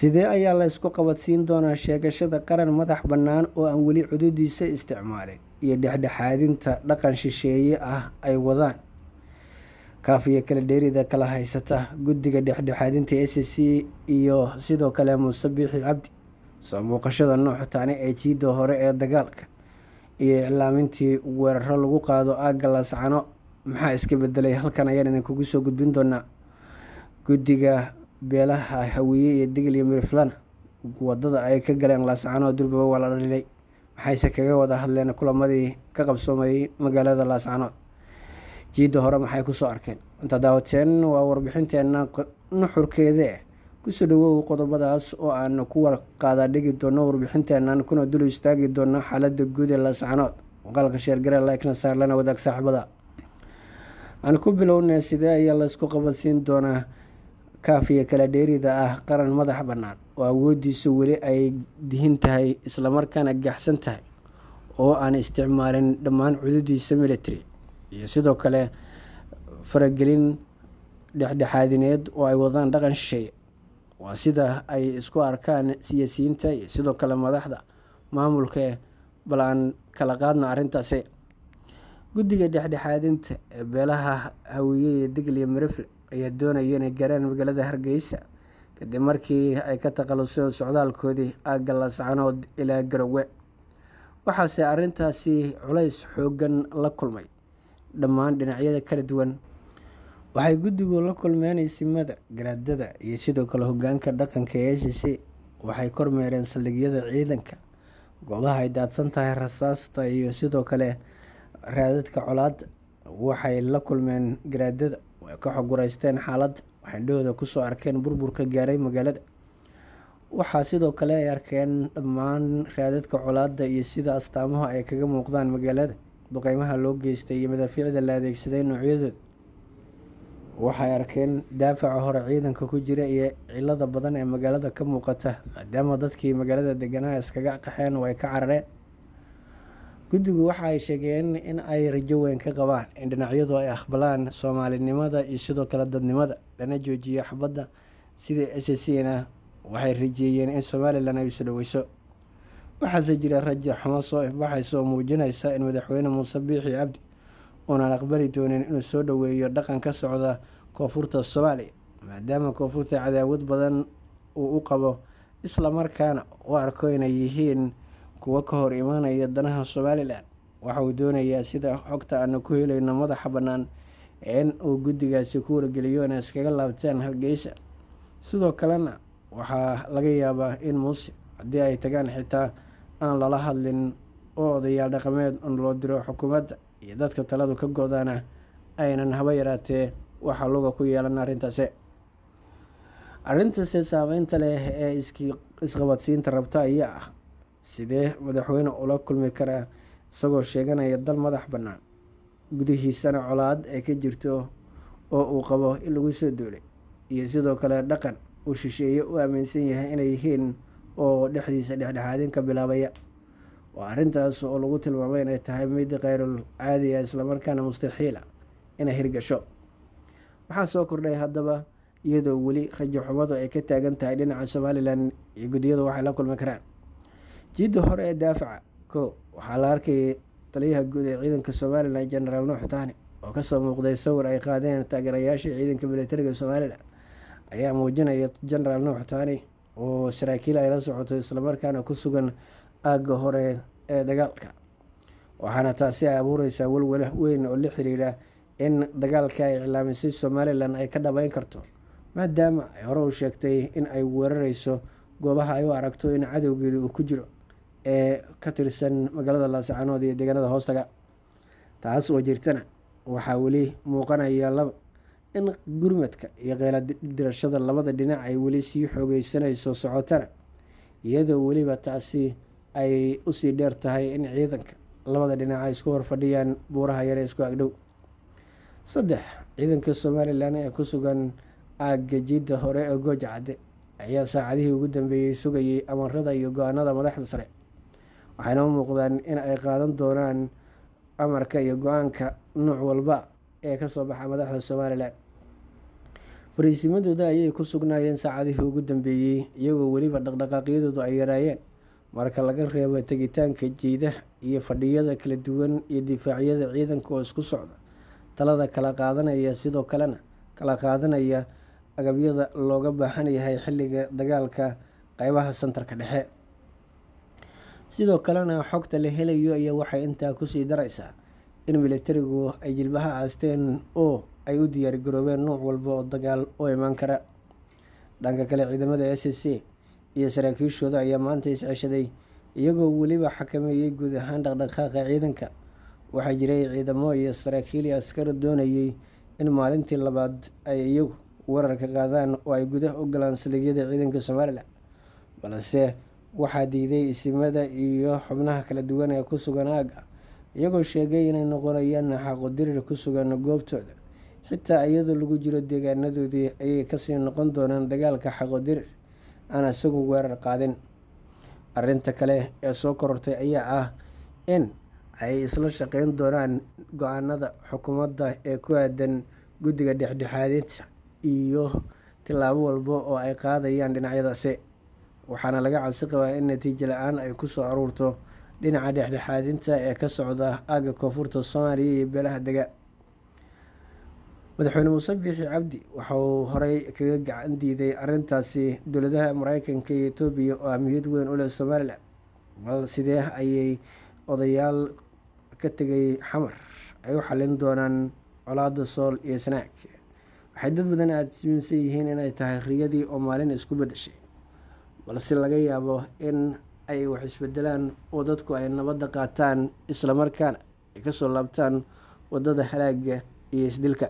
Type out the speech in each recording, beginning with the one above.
sidee ayaa la ysku qabadsiin doonaa sheegashada qaran madax bannaan oo aan weli cududiisa isticmaalin iyo dhexdhexaadinta dhaqan shisheeye ah ay wadaan kaafiyo kale dheerida kala haysata guddiga dhexdhexaadinta s c iyo sidoo kale muuse biixi cabdi soo muuqashada nooc ee jiidda hore ee dagaalka iyo iclaamintii weeraro lagu qaado aagga laascano maxaa iska bedelay halkan ayaan idinkugu soo gudbin doonaa guddiga beelaha hawiye iyo degel iyo miriflana wadada ay ka galeen laascaanood durbaba waa la dhalinay maxayse kaga wada hadleen kulamadii ka qabsoomayay magaalada laascanood jiidda hore maxay kusoo arkeen inta daawateen waa warbixinteena nuxurkeedae kusoo dhawow qodobadaas oo aan ku warqaadaa dhigi doono warbixinteenan kuna dul istaagi doono xaalada guud ee laascanood muuqaalka sheergare ikna saarlana wadaag saaxiibada aan ku bilownay sidee ayaa laysku qabadsiin doonaa kaafiya kala dheerida ah qaran madax bannaan oo awooddiisu weli ay dihin tahay islamarkaana gaxsan tahay oo aan isticmaalin dhammaan cududiisa military iyo sidoo kale faragelin dhexdhexaadineed oo ay wadaan dhaqan shisheeye waa sida ay isku arkaan siyaasiyiinta iyo sidoo kale madaxda maamulka bal aan kala qaadna arrintaasi guddiga dhexdhexaadinta ee beelaha hawiye iyo degliya marifle ayaa doonaya inay gaaraan magaalada hargeysa kadib markii ay ka takhaluseen socdaalkoodii aagga laascanood ilaa garowe waxaase arrintaasi culays xooggan la kulmay dhammaan dhinacyada kala duwan waxay guddigu la kulmeen isimada garaadada iyo sidoo kale hogaanka dhaqanka ee c c waxay kormeereen saldhigyada ciidanka goobaha ay daadsan tahay rasaasta iyo sidoo kale raadadka colaada waxay la kulmeen garaadada ka xoguraysteen xaalada waxaydhahooda kusoo arkeen burburka gaaray magaalada waxaa sidoo kale ay arkeen dhammaan raadadka colaada iyo sida astaamaha ay kaga muuqdaan magaalada duqeymaha loo geystay iyo madaafiicda la adeegsaday noocyadooda waxay arkeen daafaca hore ciidanka ku jira iyo cilada badan ee magaalada ka muuqata maadaama dadkii magaalada deganaa iskaga qaxeen oo ay ka carareen guddigu waxa ay sheegeen in ay rajo weyn ka qabaan in dhinacyadu ay aqbalaan soomaalinimada iyo sidoo kale dadnimada lana joojiyo xabadda sida s c na waxay rajeeyeen in somalilan ay isu dhaweyso waxaase jira rajo xumo soo ifbaxaysa oo muujinaysa in madaxweyne muuse biixi cabdi uunan aqbali doonin inuu soo dhoweeyo dhaqan ka socda koonfurta soomaaliya maadaama koonfurta cadaawad badan uu u qabo isla markaana u arko inay yihiin kuwa ka hor imaanaya danaha somalilan waxa uu doonayaa sida xogta aanu ku helayno madaxa bannaan in uu guddigaasi ku wargeliyo inay iskaga laabteen hargeysa sidoo kalena waxaa laga yaabaa in muuse haddii ay tagaan xitaa aan lala hadlin oo odayaal dhaqameed un loo diro xukuumadda iyo dadka taladu ka go-daana aynan haba yaraatee waxa luga ku yeelan arrintaase arrintaase saameynta leh ee isqabadsiinta rabta ayaa ah sidee madaxweyne ula kulmi karaa isagoo sheeganaya dal madax bannaan gudihiisana colaad ay ka jirto oo uu qabo in lagu soo duulay iyo sidoo kale dhaqan uu shisheeye u aaminsan yahay inay yihiin oo dhexdiisa dhexdhexaadin ka bilaabaya waa arrintaas oo lagu tilmaamay inay tahay mid kayrul caadiya ah, islamarkaana mustaxiila ah inay hirgasho waxaa soo kordhay haddaba iyadoo weli rajo xumadu ay ka taagan tahay dhinaca somalilan iyo gudiyadu waxay la kulmi karaan jidda hore ee daafaca ko waxaa la arkayay taliyaha guud ee ciidanka somalilan jenaraal nuux taani oo kasoo muuqday sawir ay qaadeen taageerayaashii ciidanka milatariga somalilan ayaa muujinaya jenaraal nuux taani oo saraakiil ay la socoto islamarkaana ku sugan aagga hore ee dagaalka waxaana taasi ay abuureysaa walwal weyn oo la xiriira in dagaalka ay iclaamisay somalilan ay ka dhabayn karto maadaama ay hore u sheegtay in ay weerareyso goobaha ay u aragto in cadowgeedu uu ku jiro ee ka tirsan magaalada laasacanood iyo deegaanada hoostaga taas oo jirtana waxaa weli muuqanaya laba in gurmadka iyo kheyladirashada labada dhinac ay weli sii xoogeysanayso socotana iyadoo weliba taasi ay usii dheer tahay in ciidanka labada dhinac ay isku horfadhiyaan buuraha yare isku agdhow saddex ciidanka somalilan ee ku sugan aagga jiidda hore ee goojacadde ayaa saacadihii ugu dambeeyey sugayay amarada iyo go-aanada madaxda sare waxayna u muuqdaan in ay qaadan doonaan amarka iyo go-aanka nuuc walba ee kasoo baxa madaxda somalilan fariisimadooda ayay ku sugnaayeen saacadihii ugu dambeeyey iyagoo weliba dhaqdhaqaaqyadoodu ay yaraayeen marka laga reebo tegitaanka jiidah iyo fadhiyada kala duwan iyo difaacyada ciidanka oo isku socda talada kala qaadanaya sidoo kalena kala qaadanaya agabyada looga baahan yahay xilliga dagaalka qeybaha santarka dhexe sidoo kalena xogta la helayo ayaa waxay intaa kusii daraysaa in militarigu ay jilbaha aasteen oo ay u diyaargaroobeen nuuc walba oo dagaal oo imaan kara dhanka kale ciidamada s c iyo saraakiishooda ayaa maanta isceshaday iyagoo weliba xakameeyey guud ahaan dhaqdhaqaaqa ciidanka waxaa jiray ciidamo iyo saraakiil saraakiili askar doonayay in maalintii labaad ay iyagu weerarka qaadaan oo ay gudah u galaan saligyada ciidanka somalilan balse waxaa diiday isimada iyo xubnaha kala duwan ee ku sugan aagga iyagoo sheegay inay noqonayaan xaqodirir ku sugan goobtooda xitaa iyadoo lagu jiro deegaanadoodii ayay kasii noqon doonaan dagaalka xaqodirir aan isagu weerar qaadin arrinta kale ee soo korortay ayaa ah in ay isla shaqeyn doonaan go-aanada xukuumadda ee ku aadan guddiga dhexdhexaadinta iyo tilaabo walba oo ay qaadayaan dhinacyadaasi waxaana laga cabsi qabaa in natiijo la-aan ay kusoo aruurto dhinaca dhexdhexaadinta ee ka socda aagga koonfurta soomaaliya iyo beelaha dega madaxweyne muuse biixi cabdi waxa uu horey kaga gacan diiday arrintaasi dowladaha mareykanka iyo etoobiya oo ahmiyad weyn u leh somalilan bal sidee ayay odayaal ka tegay xamar ay u xallin doonaan colaada sool iyo sanaag waxay dad badan aada aadsiminsan yihiin inay tahay riyadii oo maalin isku bedashay balse laga yaabo in ay wax isbedelaan oo dadku ay nabadda qaataan islamarkaana ay kasoo laabtaan waddada halaaga iyo isdilka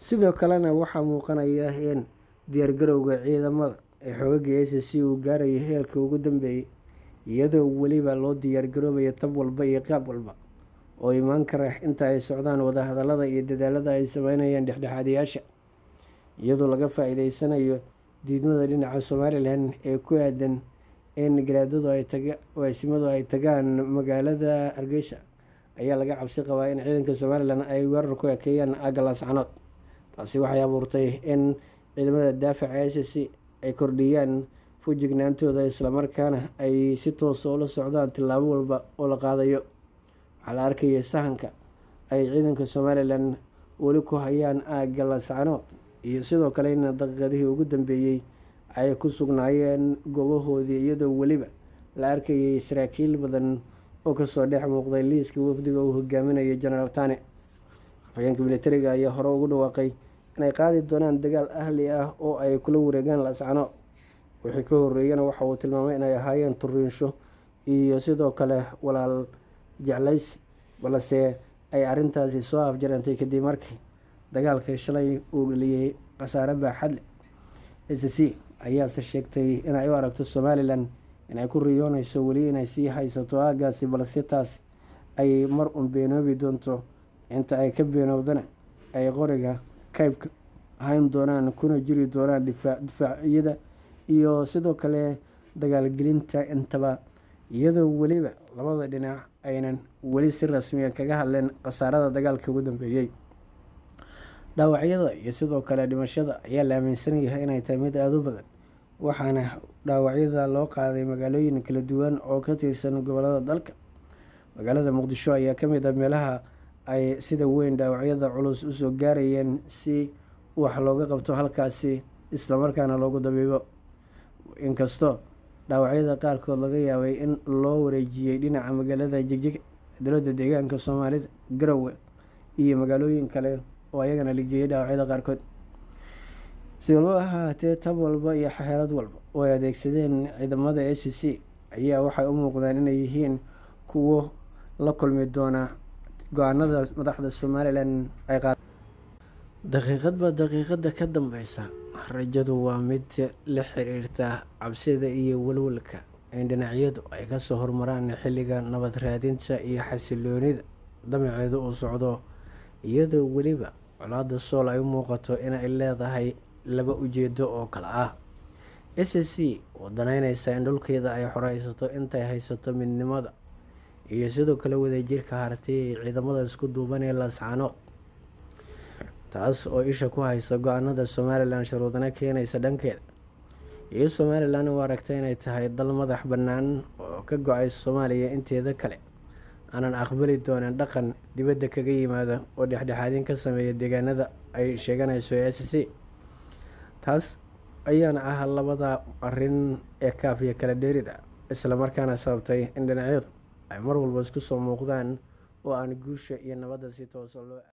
sidoo kalena waxaa muuqanaya in diyaargarowga ciidamada ee xoogaga s c uu gaarayo heerka ugu dambeeyay iyadoo weliba loo diyaargaroobayo tab walba iyo qaab walba oo imaan kara inta ay socdaan wadahadallada iyo dadaalada ay sameynayaan dhexdhexaadayaasha iyadoo laga faa-iideysanayo diidmada dhinaca somalilan ee ku aadan in garaadadu waasimadu ay tagaan magaalada hargeysha ayaa laga cabsi qabaa in ciidanka somalilan ay weerar ku ekeeyaan agalas canood taasi waxay abuurtay in ciidamada daafaca s c ay kordhiyaan fujignaantooda islamarkaana ay si toosa ah ula socdaan tillaabo walba oo la qaadayo waxaa la arkaya sahanka ay ciidanka somalilan weli ku hayaan agalas canood iyo sidoo kalena daqiiqadihii ugu dambeeyey ay ku sugnaayeen goobahoodii iyadoo weliba la arkayay saraakiil badan oo kasoo dhex muuqday liiska wafdiga uu hogaaminayay jenaraal tane afhayeenka milatariga ayaa hore ugu dhawaaqay inay qaadi doonaan dagaal ahli ah oo ay kula wareegaan lascano wixii ka horeeyana waxa uu tilmaamay inay ahaayeen turiinsho iyo sidoo kale walaal jeclays balse ay arrintaasi soo afjarantay kadib markii dagaalka shalay uu geliyey khasaare baaxadle c ayaase sheegtay inay u aragto somalilan inay ku riyoonayso weli inay sii haysato aagaasi balse taas ay mar un beenoobi doonto inta ay ka beenowdana ay qoriga kayb hayn doonaan kuna jiri doonaan difaacyada iyo sidoo kale dagaalgelinta intaba iyadoo weliba labada dhinac aynan weli si rasmiya kaga hadleen khasaarada dagaalka ugu dambeeyey Dhaawacyada iyo sidoo kale dhimashada ayaa la aaminsan yahay inay tahay mid aada u badan, waxaana dhaawacyada loo qaaday magaalooyin kala duwan oo ka tirsan gobolada dalka. Magaalada Muqdisho ayaa ka mid ah meelaha ay sida weyn dhaawacyada culus usoo gaarayeen si wax looga qabto halkaasi islamarkaana loogu dabiibo. inkasto dhaawacyada qaarkood laga yaabay in loo wareejiyey dhinaca magaalada Jigjiga, dowladda deegaanka Soomaalida Garowe iyo magaalooyin kale oo ayagana la geeyay dhaawacyada qaarkood si walba ahaatee tab walba iyo xeelad walba oo ay adeegsadeen ciidamada a c c ayaa waxay u muuqdaan inay yihiin kuwo la kulmi doona go-aanada madaxda somalilan ay qaad daqiiqadba daqiiqada ka dambeysa rajadu waa mid la xiriirta cabsida iyo walwalka in dhinacyadu ay kasoo horumaraan xilliga nabad raadinta iyo xasiloonida damaceedu uu socdo iyadoo weliba Colaadda sool ay u muuqato inay leedahay laba ujeedo oo kala ah: s c oo danaynaysa in dhulkeeda ay xoraysato intay haysato midnimada, iyo sidoo kale wadajirka hanti ciidamada isku duuban ee lascano, taas oo isha ku haysa go-aanada Somalilan shuruudna keenaysa dhankeeda, iyo Somalilan u aragta inay tahay dal madax bannaan oo ka go-ay Soomaaliya inteeda kale aanan aqbali doonin dhaqan dibadda kaga yimaada oo dhexdhexaadin ka sameeya deegaanada ay sheeganayso s c Taas ayaana ah labada arrin ee kaaf iyo kala dheerida, ah, isla markaana sababtay in dhinacyadu ay mar walba isku soo muuqdaan oo aan guusha iyo nabadda si toos ah loo.